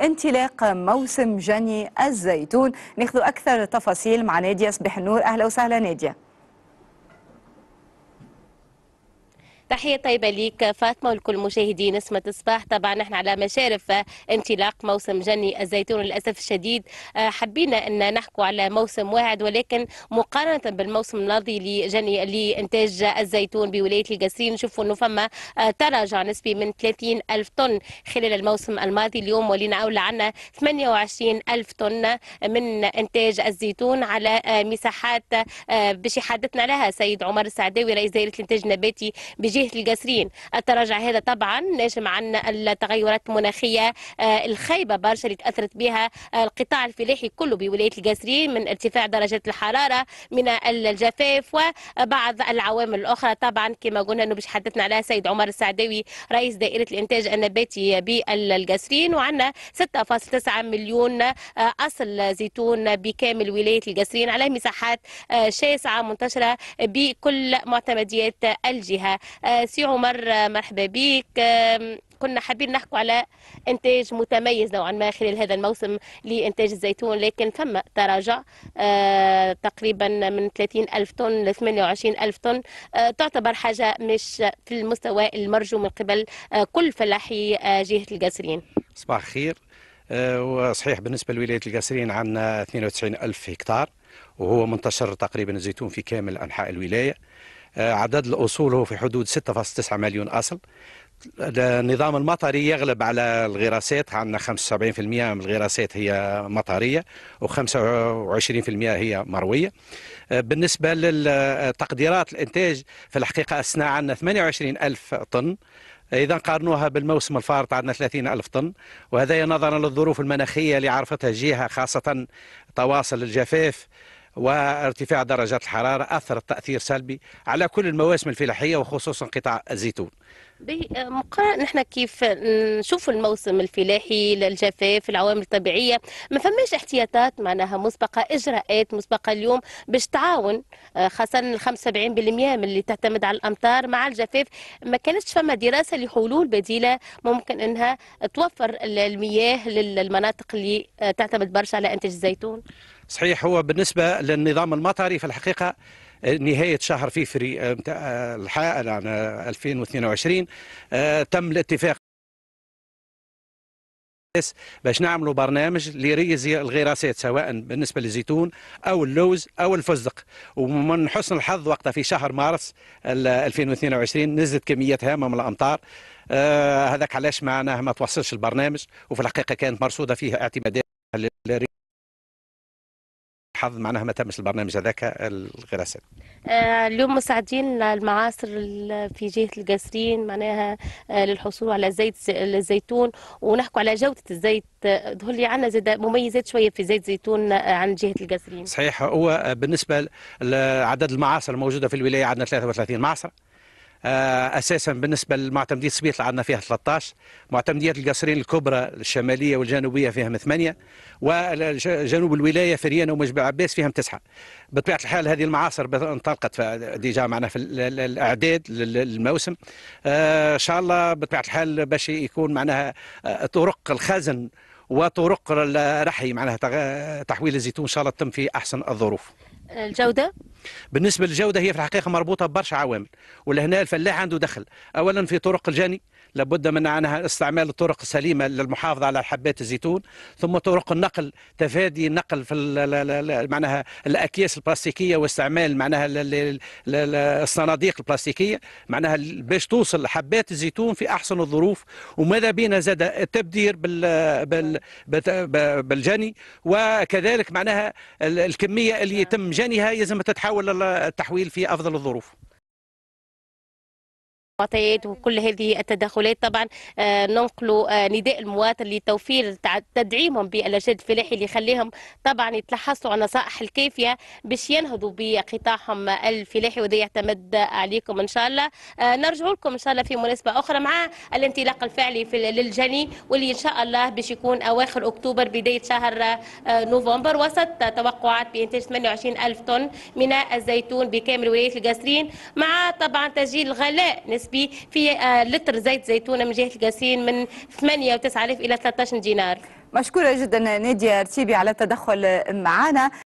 انطلاق موسم جني الزيتون ناخذ أكثر تفاصيل مع نادية صبح النور أهلا وسهلا نادية تحية طيبة ليك فاطمة ولكل مشاهدي نسمة الصباح طبعا نحن على مشارف انطلاق موسم جني الزيتون للأسف الشديد آه، حبينا أن نحكو على موسم واحد ولكن مقارنة بالموسم الماضي لجني لإنتاج الزيتون بولاية القصرين نشوفوا أنه فما آه، تراجع نسبي من 30 ألف طن خلال الموسم الماضي اليوم ولينا أولى عنا 28 ألف طن من إنتاج الزيتون على آه، مساحات باش يحدثنا عليها سيد عمر السعداوي رئيس دائرة الإنتاج النباتي بجي جهه القاسرين التراجع هذا طبعا ناجم عن التغيرات المناخيه آه، الخايبه برشا اللي تاثرت بها آه، القطاع الفلاحي كله بولايه القاسرين من ارتفاع درجات الحراره من الجفاف وبعض العوامل الاخرى طبعا كما قلنا انه باش حدثنا عليها السيد عمر السعداوي رئيس دائره الانتاج النباتي بالقاسرين وعندنا 6.9 مليون آه، اصل زيتون بكامل ولايه القاسرين على مساحات شاسعه منتشره بكل معتمديات الجهه آه، سي عمر آه، مرحبا بك كنا حابين نحكوا على انتاج متميز نوعا ما خلال هذا الموسم لانتاج الزيتون لكن ثم تراجع آه، تقريبا من 30 الف طن ل 28 الف طن تعتبر حاجه مش في المستوى المرجو من قبل كل فلاحي جهه القاسرين صباح الخير وصحيح بالنسبه لولايه القاسرين عندنا 92 الف هكتار وهو منتشر تقريبا الزيتون في كامل انحاء الولايه آه، عدد الأصول هو في حدود 6.9 مليون أصل النظام المطري يغلب على الغراسات عندنا 75% من الغراسات هي مطرية و25% هي مروية آه، بالنسبة للتقديرات الإنتاج في الحقيقة أثناء عندنا 28 ألف طن إذا قارنوها بالموسم الفارط عندنا 30 ألف طن وهذا نظرا للظروف المناخية اللي عرفتها الجهة خاصة تواصل الجفاف وارتفاع درجات الحرارة أثرت تأثير سلبي على كل المواسم الفلاحية وخصوصا قطاع الزيتون مقارنة نحن كيف نشوف الموسم الفلاحي للجفاف العوامل الطبيعية ما فماش احتياطات معناها مسبقة إجراءات مسبقة اليوم باش تعاون آه، خاصة ال 75% من اللي تعتمد على الأمطار مع الجفاف ما كانتش فما دراسة لحلول بديلة ممكن أنها توفر المياه للمناطق اللي آه، تعتمد برشا على إنتاج الزيتون صحيح هو بالنسبه للنظام المطري في الحقيقه آه، نهاية شهر فيفري الحالة الحائل 2022 تم الاتفاق باش نعملوا برنامج لريزي الغراسات سواء بالنسبه للزيتون او اللوز او الفزق ومن حسن الحظ وقتها في شهر مارس 2022 نزلت كميات هامه من الامطار آه هذاك علاش معناه ما توصلش البرنامج وفي الحقيقه كانت مرصوده فيه اعتمادات حظ معناها ما تمش البرنامج هذاك الغراسات آه، اليوم مساعدين المعاصر في جهه القاسرين معناها آه، للحصول على زيت الزيتون ونحكوا على جوده الزيت ظهر لي عندنا زاد مميزات شويه في زيت زيتون آه، عن جهه القاسرين صحيح هو بالنسبه لعدد المعاصر الموجوده في الولايه عندنا 33 معصر آه، اساسا بالنسبه لمعتمديه اللي عندنا فيها 13 معتمديات القصرين الكبرى الشماليه والجنوبيه فيهم ثمانيه وجنوب الولايه فريانه ومجبع عباس فيهم تسعه بطبيعه الحال هذه المعاصر انطلقت ديجا معنا في الاعداد للموسم آه، ان شاء الله بطبيعه الحال باش يكون معناها آه، طرق الخزن وطرق الرحي معناها تحويل الزيتون ان شاء الله تتم في احسن الظروف الجوده بالنسبه للجوده هي في الحقيقه مربوطه ببرشا عوامل ولهنا الفلاح عنده دخل اولا في طرق الجاني لابد من عنها استعمال الطرق السليمه للمحافظه على حبات الزيتون ثم طرق النقل تفادي النقل في معناها الاكياس البلاستيكيه واستعمال معناها الصناديق البلاستيكيه معناها باش توصل حبات الزيتون في احسن الظروف وماذا بينا زاد التبدير بال بالجني وكذلك معناها الكميه اللي يتم جنيها يلزم تتحول التحويل في افضل الظروف المواطيات وكل هذه التدخلات طبعا آه، ننقل آه، نداء المواطن لتوفير تدعيمهم بالجهد الفلاحي اللي يخليهم طبعا يتلحصوا على النصائح الكافيه باش ينهضوا بقطاعهم الفلاحي وده يعتمد عليكم ان شاء الله آه، نرجع لكم ان شاء الله في مناسبه اخرى مع الانطلاق الفعلي في للجني واللي ان شاء الله باش يكون اواخر اكتوبر بدايه شهر نوفمبر وسط توقعات بانتاج 28 الف طن من الزيتون بكامل ولايه القاسرين مع طبعا تسجيل غلاء نسبة بي في آه، لتر زيت زيتونه من جهه القاسين من 8 و 9000 الى 13 دينار مشكوره جدا ناديه ارتيبي على التدخل معنا